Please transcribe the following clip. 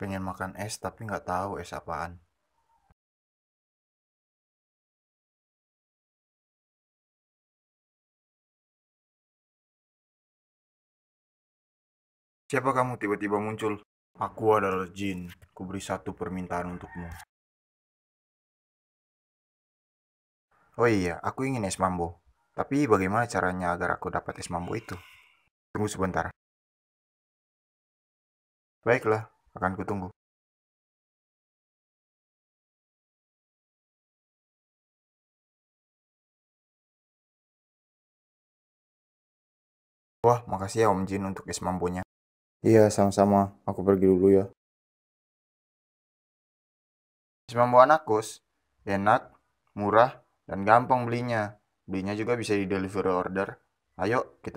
pengen makan es tapi nggak tahu es apaan Siapa kamu tiba-tiba muncul? Aku adalah jin. Kuberi satu permintaan untukmu. Oh iya, aku ingin es mambo. Tapi bagaimana caranya agar aku dapat es mambo itu? Tunggu sebentar. Baiklah, akan kutunggu Wah, makasih ya Om Jin untuk es mampunya. Iya, sama-sama. Aku pergi dulu ya. Es mampu anakus, enak, murah, dan gampang belinya. Belinya juga bisa di deliver order. Ayo, kita